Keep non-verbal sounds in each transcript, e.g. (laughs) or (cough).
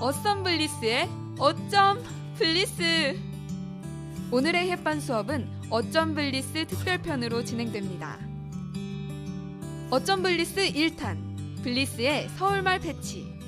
어썸블리스의 어쩜 블리스 오늘의 햇반 수업은 어쩜 블리스 특별편으로 진행됩니다. 어쩜 블리스 1탄 블리스의 서울말 패치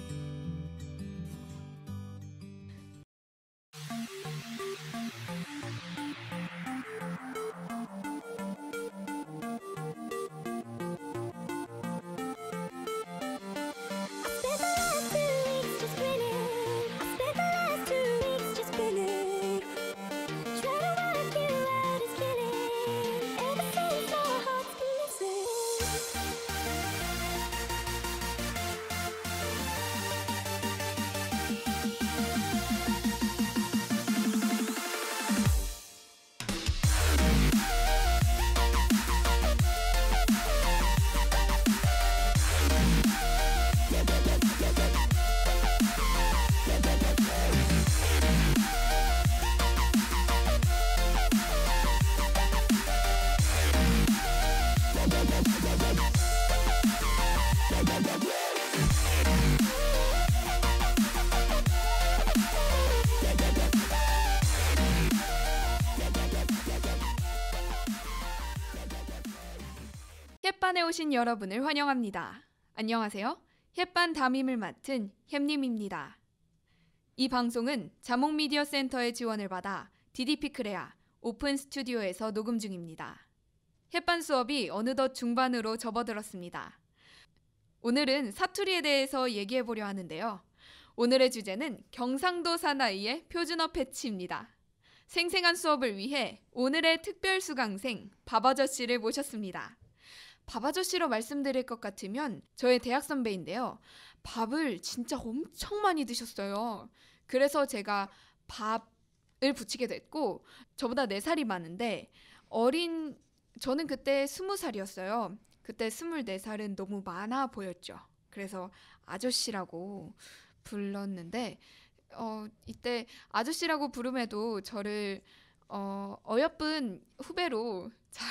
오신 여러분을 환영합니다. 안녕하세요. 햇반 담임을 맡은 햄님입니다. 이 방송은 자몽미디어 센터의 지원을 받아 DDP 크레아 오픈 스튜디오에서 녹음 중입니다. 햇반 수업이 어느덧 중반으로 접어들었습니다. 오늘은 사투리에 대해서 얘기해 보려 하는데요. 오늘의 주제는 경상도 사나이의 표준어 패치입니다. 생생한 수업을 위해 오늘의 특별 수강생 바바저씨를 모셨습니다. 밥아저씨로 말씀드릴 것 같으면 저의 대학 선배인데요. 밥을 진짜 엄청 많이 드셨어요. 그래서 제가 밥을 붙이게 됐고 저보다 4살이 많은데 어린 저는 그때 20살이었어요. 그때 24살은 너무 많아 보였죠. 그래서 아저씨라고 불렀는데 어 이때 아저씨라고 부름에도 저를 어 어여쁜 후배로 잘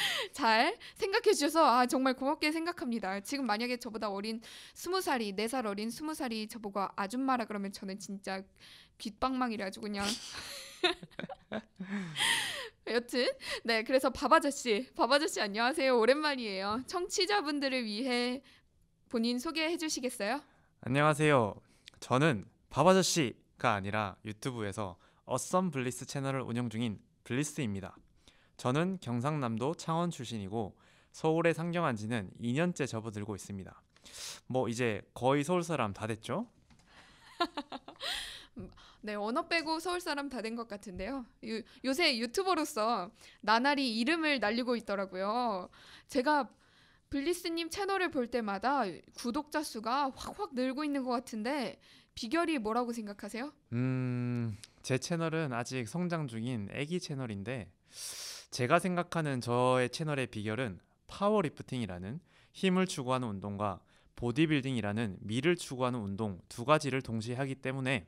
(laughs) 잘 생각해 주셔서 아, 정말 고맙게 생각합니다. 지금 만약에 저보다 어린 스무 살이 네 살 어린 스무 살이 저보고 아줌마라 그러면 저는 진짜 귓방망이를 아주 그냥 (laughs) 여튼 네 그래서 밥아저씨 밥아저씨 안녕하세요 오랜만이에요 청취자분들을 위해 본인 소개해 주시겠어요? 안녕하세요 저는 밥아저씨가 아니라 유튜브에서 어썸 블리스 채널을 운영 중인 블리스입니다 저는 경상남도 창원 출신이고 서울에 상경한 지는 2년째 접어들고 있습니다. 뭐 이제 거의 서울 사람 다 됐죠? (laughs) 네, 언어 빼고 서울 사람 다 된 것 같은데요. 유, 요새 유튜버로서 나날이 이름을 날리고 있더라고요. 제가 블리스님 채널을 볼 때마다 구독자 수가 확확 늘고 있는 것 같은데 비결이 뭐라고 생각하세요? 음, 제 채널은 아직 성장 중인 애기 채널인데 제가 생각하는 저의 채널의 비결은 파워리프팅이라는 힘을 추구하는 운동과 보디빌딩이라는 미를 추구하는 운동 두 가지를 동시에 하기 때문에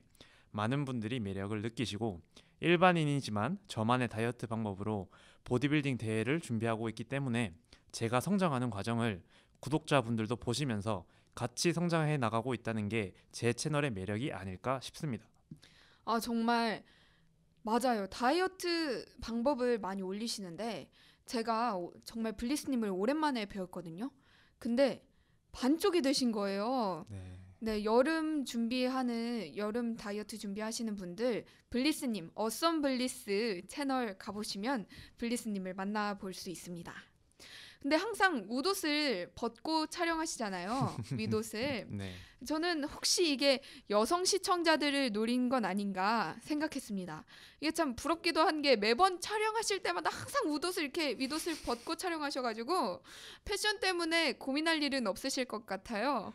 많은 분들이 매력을 느끼시고 일반인이지만 저만의 다이어트 방법으로 보디빌딩 대회를 준비하고 있기 때문에 제가 성장하는 과정을 구독자분들도 보시면서 같이 성장해 나가고 있다는 게 제 채널의 매력이 아닐까 싶습니다. 아 정말 맞아요. 다이어트 방법을 많이 올리시는데 제가 정말 블리스님을 오랜만에 배웠거든요. 근데 반쪽이 되신 거예요. 네. 네, 여름 준비하는 여름 다이어트 준비하시는 분들 블리스님 어썸 블리스 채널 가보시면 블리스님을 만나볼 수 있습니다. 근데 항상 웃옷을 벗고 촬영하시잖아요. 윗옷을. (laughs) 네. 저는 혹시 이게 여성 시청자들을 노린 건 아닌가 생각했습니다. 이게 참 부럽기도 한 게 매번 촬영하실 때마다 항상 웃옷을 이렇게 윗옷을 벗고 촬영하셔가지고 패션 때문에 고민할 일은 없으실 것 같아요.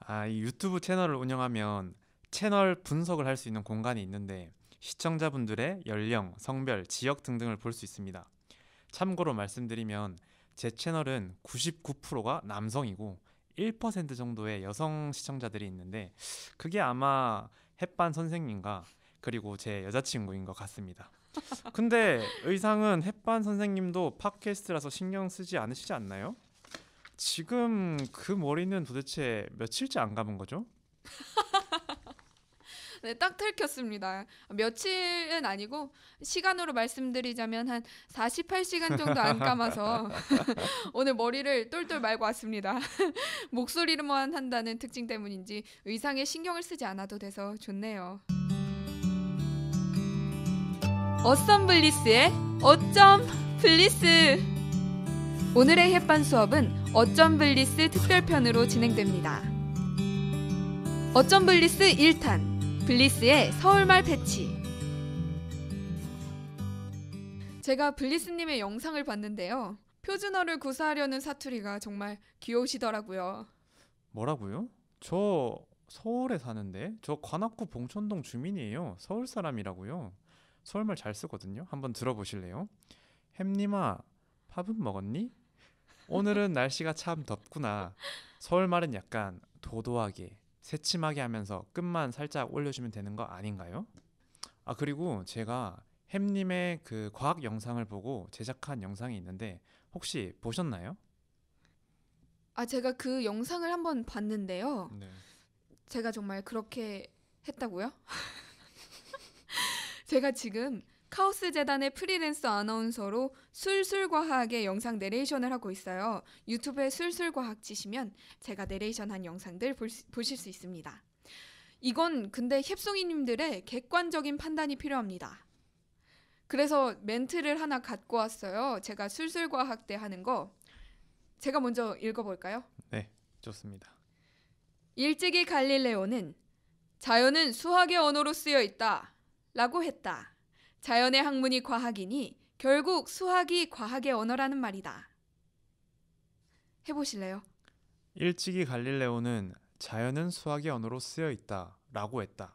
아, 이 유튜브 채널을 운영하면 채널 분석을 할 수 있는 공간이 있는데 시청자분들의 연령, 성별, 지역 등등을 볼 수 있습니다. 참고로 말씀드리면 제 채널은 99%가 남성이고 1% 정도의 여성 시청자들이 있는데 그게 아마 햇반 선생님과 그리고 제 여자친구인 것 같습니다. 근데 의상은 햇반 선생님도 팟캐스트라서 신경 쓰지 않으시지 않나요? 지금 그 머리는 도대체 며칠째 안 감은 거죠? 네, 딱틀켰습니다 며칠은 아니고 시간으로 말씀드리자면 한 48시간 정도 안 감아서 (laughs) 오늘 머리를 똘똘 말고 왔습니다. (laughs) 목소리로만 뭐 한다는 특징 때문인지 의상에 신경을 쓰지 않아도 돼서 좋네요. 어썸블리스의 어쩜 블리스 오늘의 햇반 수업은 어쩜 블리스 특별편으로 진행됩니다. 어쩜 블리스 1탄 블리스의 서울말 패치 제가 블리스님의 영상을 봤는데요. 표준어를 구사하려는 사투리가 정말 귀여우시더라고요. 뭐라고요? 저 서울에 사는데 저 관악구 봉천동 주민이에요. 서울 사람이라고요. 서울말 잘 쓰거든요. 한번 들어보실래요? 햄님아 밥은 먹었니? 오늘은 날씨가 참 덥구나. 서울말은 약간 도도하게 새침하게 하면서 끝만 살짝 올려주면 되는 거 아닌가요? 아 그리고 제가 햄님의 그 과학 영상을 보고 제작한 영상이 있는데 혹시 보셨나요? 아 제가 그 영상을 한번 봤는데요. 네. 제가 정말 그렇게 했다고요? (laughs) 제가 지금 카오스 재단의 프리랜서 아나운서로 술술과학의 영상 내레이션을 하고 있어요. 유튜브에 술술과학 치시면 제가 내레이션한 영상들 수, 보실 수 있습니다. 이건 근데 협송이님들의 객관적인 판단이 필요합니다. 그래서 멘트를 하나 갖고 왔어요. 제가 술술과학 때 하는 거. 제가 먼저 읽어볼까요? 네, 좋습니다. 일찍이 갈릴레오는 자연은 수학의 언어로 쓰여 있다 라고 했다. 자연의 학문이 과학이니 결국 수학이 과학의 언어라는 말이다. 해보실래요? 일찍이 갈릴레오는 자연은 수학의 언어로 쓰여 있다 라고 했다.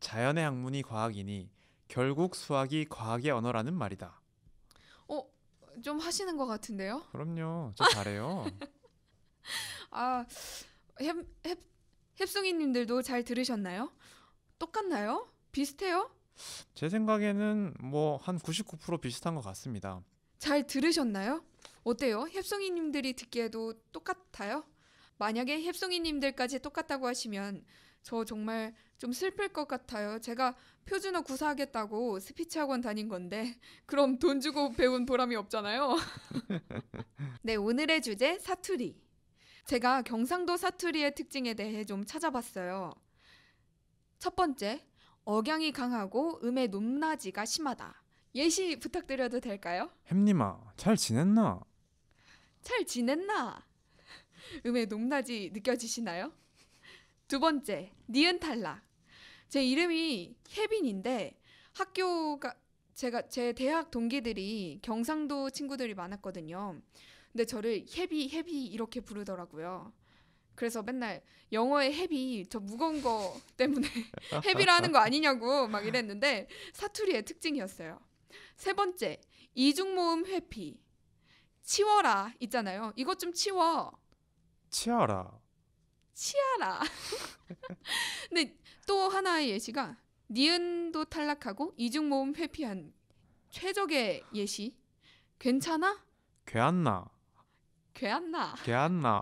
자연의 학문이 과학이니 결국 수학이 과학의 언어라는 말이다. 어, 좀 하시는 것 같은데요? 그럼요. 저 잘해요. (laughs) 아, 햅, 햅, 햅송이님들도 잘 들으셨나요? 똑같나요? 비슷해요? 제 생각에는 뭐 한 99% 비슷한 것 같습니다. 잘 들으셨나요? 어때요? 햅송이님들이 듣기에도 똑같아요? 만약에 햅송이님들까지 똑같다고 하시면 저 정말 좀 슬플 것 같아요. 제가 표준어 구사하겠다고 스피치 학원 다닌 건데 (laughs) 그럼 돈 주고 배운 보람이 없잖아요. (laughs) 네, 오늘의 주제 사투리. 제가 경상도 사투리의 특징에 대해 좀 찾아봤어요. 첫 번째, 억양이 강하고 음의 높낮이가 심하다. 예시 부탁드려도 될까요? 햄님아, 잘 지냈나? 잘 지냈나? 음의 높낮이 느껴지시나요? 두 번째, 니은 탈락. 제 이름이 혜빈인데 학교가 제가 제 대학 동기들이 경상도 친구들이 많았거든요. 근데 저를 혜비 혜비 이렇게 부르더라고요. 그래서 맨날 영어의 헤비 저 무거운 거 (laughs) 때문에 (laughs) 헤비라 는거 아니냐고 막 이랬는데 사투리의 특징이었어요. 세 번째 이중 모음 회피 치워라 있잖아요. 이것 좀 치워. 치워라. 치아라. (laughs) 근데 또 하나의 예시가 니은도 탈락하고 이중 모음 회피한 최적의 예시. 괜찮아? 괴안나. 괴안나. 괴안나.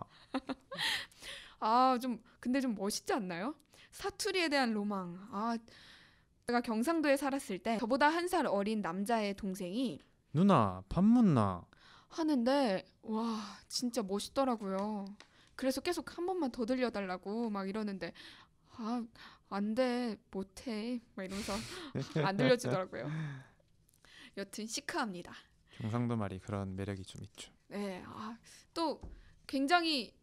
아, 좀 근데 좀 멋있지 않나요? 사투리에 대한 로망. 아, 제가 경상도에 살았을 때 저보다 한 살 어린 남자의 동생이 누나 밥 먹나 하는데 와, 진짜 멋있더라고요. 그래서 계속 한 번만 더 들려달라고 막 이러는데 아, 안 돼. 못 해. 막 이러면서 (laughs) 안 들려주더라고요. 여튼 시크합니다. 경상도 말이 그런 매력이 좀 있죠. 네. 아, 또 굉장히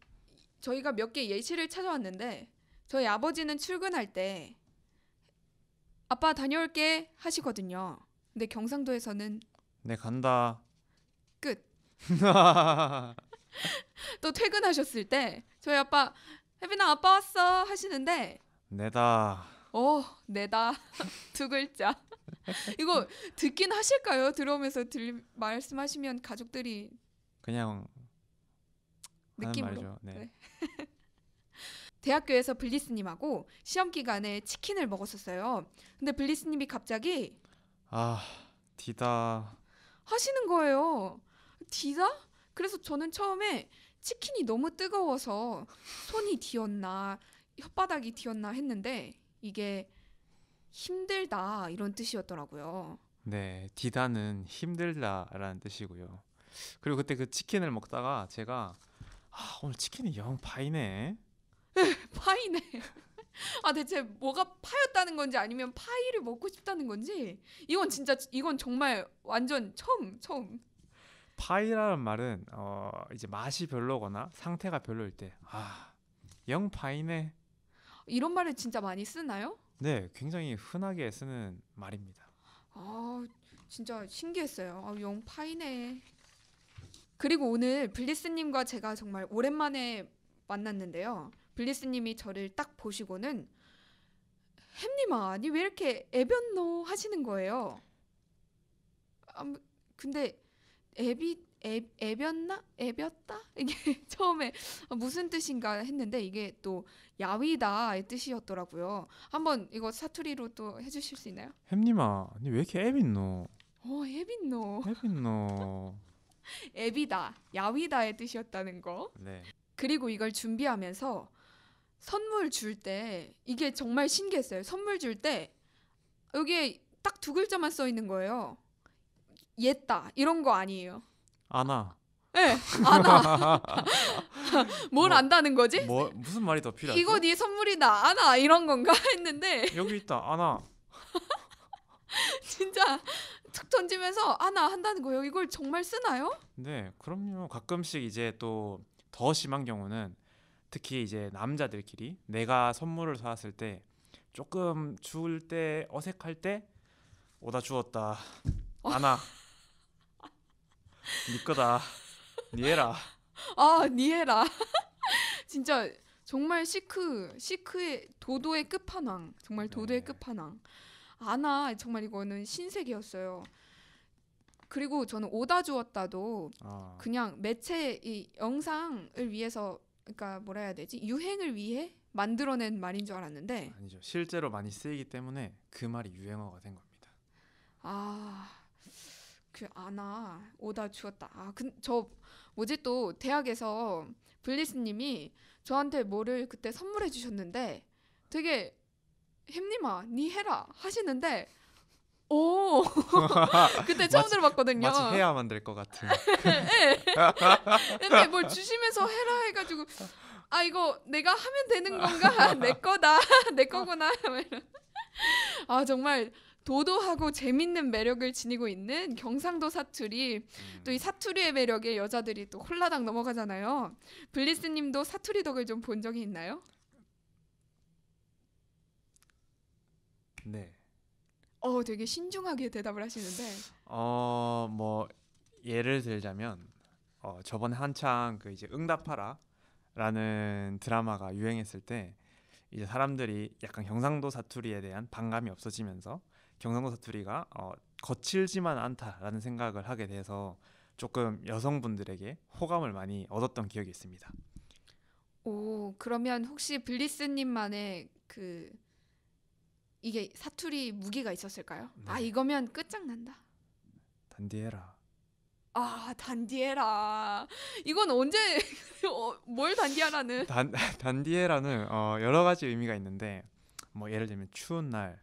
저희가 몇 개 예시를 찾아왔는데 저희 아버지는 출근할 때 아빠 다녀올게 하시거든요. 근데 경상도에서는 네 간다. 끝. (laughs) (laughs) 또 퇴근하셨을 때 저희 아빠 혜빈아 아빠 왔어 하시는데 내다. 어 내다 (laughs) 두 글자. 이거 듣긴 하실까요? 들어오면서 들 말씀하시면 가족들이 그냥 아, 느낌으로. 네. 그 (laughs) 대학교에서 블리스님하고 시험 기간에 치킨을 먹었었어요. 근데 블리스님이 갑자기 아 디다 하시는 거예요. 디다? 그래서 저는 처음에 치킨이 너무 뜨거워서 손이 디었나 혓바닥이 디었나 했는데 이게 힘들다 이런 뜻이었더라고요. 네, 디다는 힘들다라는 뜻이고요. 그리고 그때 그 치킨을 먹다가 제가 아, 오늘 치킨이 영 파이네. 파이네. (laughs) 아 대체 뭐가 파였다는 건지 아니면 파이를 먹고 싶다는 건지 이건 진짜 이건 정말 완전 처음 처음. 파이라는 말은 어 이제 맛이 별로거나 상태가 별로일 때 아, 영 파이네. 이런 말을 진짜 많이 쓰나요? 네, 굉장히 흔하게 쓰는 말입니다. 아, 진짜 신기했어요. 아, 영 파이네. 그리고 오늘 블리스님과 제가 정말 오랜만에 만났는데요. 블리스님이 저를 딱 보시고는 햄님아, 니왜 이렇게 애변노 하시는 거예요? 아, 근데 애비 애, 애변나? 애볐다? 이게 (laughs) 처음에 무슨 뜻인가 했는데 이게 또 야위다의 뜻이었더라고요. 한번 이거 사투리로 또 해주실 수 있나요? 햄님아, 니왜 이렇게 애빈노? 어, 애빈노. 애빈노. 에비다, 야위다의 뜻이었다는 거. 네. 그리고 이걸 준비하면서 선물 줄 때 이게 정말 신기했어요. 선물 줄 때 여기에 딱 두 글자만 써 있는 거예요. 옛다 이런 거 아니에요. 아나. 네, 아나. (laughs) 뭘 뭐, 안다는 거지? 뭐 무슨 말이 더필요하 이거 네 선물이다. 아나 이런 건가 (laughs) 했는데 여기 있다. 아나. (laughs) 진짜 툭 던지면서 아나 한다는 거예요. 이걸 정말 쓰나요? 네, 그럼요. 가끔씩 이제 또 더 심한 경우는 특히 이제 남자들끼리 내가 선물을 사왔을 때 조금 주울 때 어색할 때 오다 주웠다 어. 아 어. 니 거다 니 해라 아니 해라 진짜 정말 시크 시크의 도도의 끝판왕 정말 네. 도도의 네. 끝판왕 아나 정말 이거는 신세계였어요. 그리고 저는 오다 주었다도 아. 그냥 매체 이 영상을 위해서 그러니까 뭐라 해야 되지 유행을 위해 만들어낸 말인 줄 알았는데 아니죠 실제로 많이 쓰이기 때문에 그 말이 유행어가 된 겁니다. 아그 아나 오다 주었다 아그저 뭐지 또 대학에서 블리스님이 저한테 뭐를 그때 선물해 주셨는데 되게 햄님아, 니 해라 하시는데 오 (laughs) 그때 처음 마치, 들어봤거든요. 마치 해야만 될것 같은. (laughs) 예. 근데 뭘 주시면서 해라 해가지고 아 이거 내가 하면 되는 건가 (laughs) 내 거다 내 거구나 뭐 아 정말 도도하고 재밌는 매력을 지니고 있는 경상도 사투리 음. 또이 사투리의 매력에 여자들이 또 홀라당 넘어가잖아요. 블리스님도 사투리 덕을 좀 본 적이 있나요? 네. 어, 되게 신중하게 대답을 하시는데. 어, 뭐 예를 들자면 어, 저번 한창 그 이제 응답하라라는 드라마가 유행했을 때 이제 사람들이 약간 경상도 사투리에 대한 반감이 없어지면서 경상도 사투리가 어, 거칠지만 않다라는 생각을 하게 돼서 조금 여성분들에게 호감을 많이 얻었던 기억이 있습니다. 오, 그러면 혹시 블리스님만의 그 이게 사투리 무기가 있었을까요? 아, 네. 아 이거면 끝장난다. 단디에라. 아 단디에라. 이건 언제 (laughs) 어, 뭘 단디에라는? 단 (laughs) 단디에라는 어, 여러 가지 의미가 있는데 뭐 예를 들면 추운 날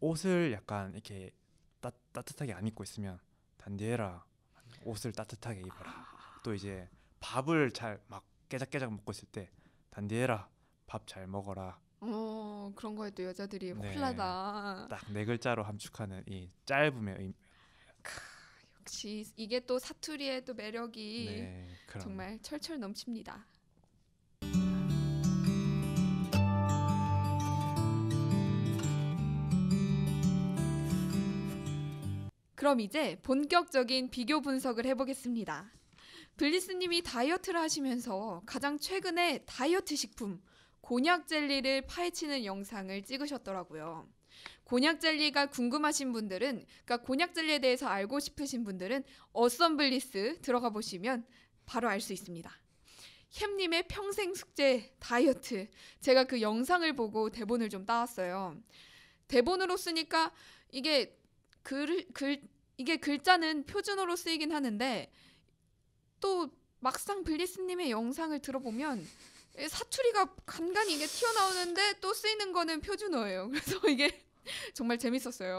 옷을 약간 이렇게 따, 따뜻하게 안 입고 있으면 단디에라 옷을 따뜻하게 입어라. 아... 또 이제 밥을 잘 막 깨작깨작 먹고 있을 때 단디에라 밥 잘 먹어라. 어 그런 거에 또 여자들이 네. 홀라다. 네, 딱네 글자로 함축하는 이 짧음의 역시 이게 또 사투리의 또 매력이 네, 정말 철철 넘칩니다. 그럼 이제 본격적인 비교 분석을 해보겠습니다. 블리스님이 다이어트를 하시면서 가장 최근에 다이어트 식품 곤약 젤리를 파헤치는 영상을 찍으셨더라고요. 곤약 젤리가 궁금하신 분들은, 그러니까 곤약 젤리에 대해서 알고 싶으신 분들은 어썸블리스 들어가 보시면 바로 알 수 있습니다. 햄님의 평생 숙제 다이어트. 제가 그 영상을 보고 대본을 좀 따왔어요. 대본으로 쓰니까 이게 글, 글 이게 글자는 표준어로 쓰이긴 하는데 또 막상 블리스님의 영상을 들어보면 사투리가 간간히 이게 튀어나오는데 또 쓰이는 거는 표준어예요. (laughs) 그래서 이게 정말 재밌었어요.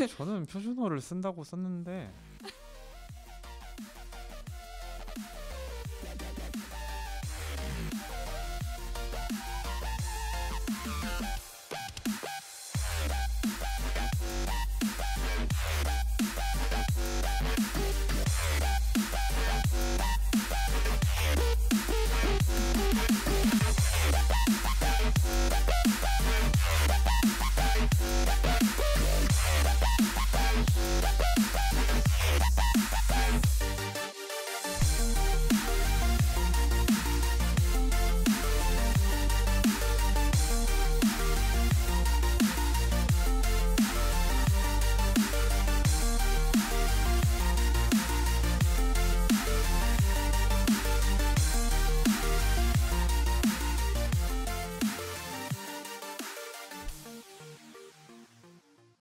어, 저는 표준어를 쓴다고 썼는데